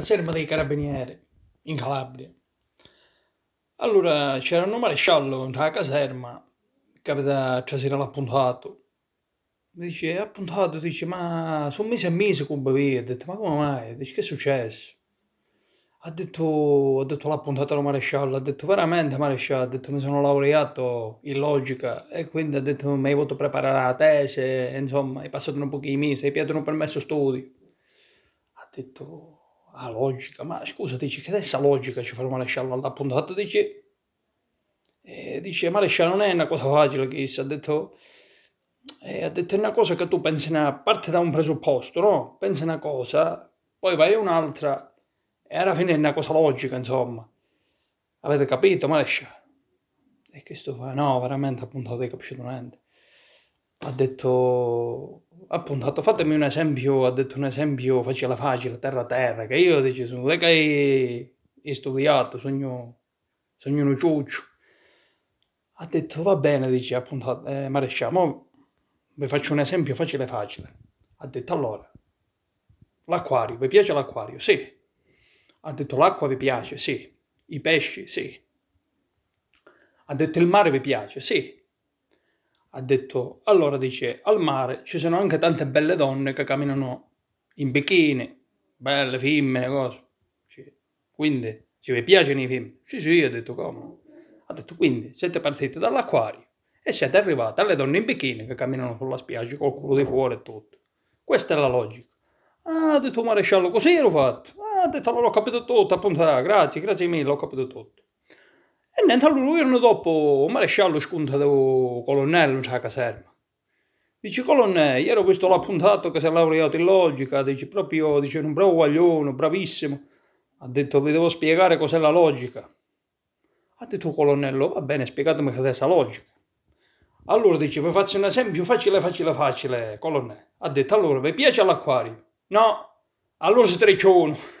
la serma dei carabinieri in Calabria. Allora c'era un maresciallo nella caserma, capita cioè, stasera l'ha puntato. Mi dice, ha puntato, dice, ma sono mesi e mesi con bevia. Ha detto, ma come mai? Dice, che è successo? Ha detto, ha detto l'ha puntato lo maresciallo, ha detto veramente maresciallo, ha detto mi sono laureato in logica e quindi ha detto mi hai voluto preparare la tese, insomma, hai passato un po' di mesi, hai piatto un permesso studio. Ha detto, la ah, logica, ma scusa, dici che adesso logica ci fa il maresciallo all'appuntato, dici... E eh, dice, maresciallo non è una cosa facile, che ha detto... E eh, ha detto, è una cosa che tu pensi, una, parte da un presupposto, no? Pensi una cosa, poi vai un'altra, e alla fine è una cosa logica, insomma. Avete capito, maresciallo? E questo fa, no, veramente appunto, appuntato, hai capito niente ha detto appunto, ha fatemi un esempio, ha detto un esempio facile facile, terra terra, che io dice, sono le che è studiato, sogno, sogno un ciuccio. Ha detto, va bene, dice appunto, eh, maresciamo, vi faccio un esempio facile facile. Ha detto, allora, l'acquario, vi piace l'acquario? Sì. Ha detto, l'acqua vi piace? Sì. I pesci? Sì. Ha detto, il mare vi piace? Sì ha detto allora dice al mare ci sono anche tante belle donne che camminano in bikini, belle femmine, cose. Quindi ci vi piacciono i film? Sì, sì, ha detto come. Ha detto quindi siete partiti dall'acquario e siete arrivati alle donne in bikini che camminano sulla spiaggia col culo di fuori e tutto. Questa è la logica. Ah, ha detto maresciallo, così ero fatto. Ah, ha detto allora ho capito tutto, appunto, ah, grazie, grazie mille, ho capito tutto. E niente, allora il giorno dopo il maresciallo sconta del colonnello in sa caserma. Dice colonnello, ieri ho visto l'appuntato che si è laureato in logica, dice proprio, dice un bravo guaglione, bravissimo. Ha detto vi devo spiegare cos'è la logica. Ha detto colonnello, va bene, spiegatemi cos'è la logica. Allora dice, vi faccio un esempio facile, facile, facile, colonnello. Ha detto, allora, vi piace l'acquario? No, allora si trecciano.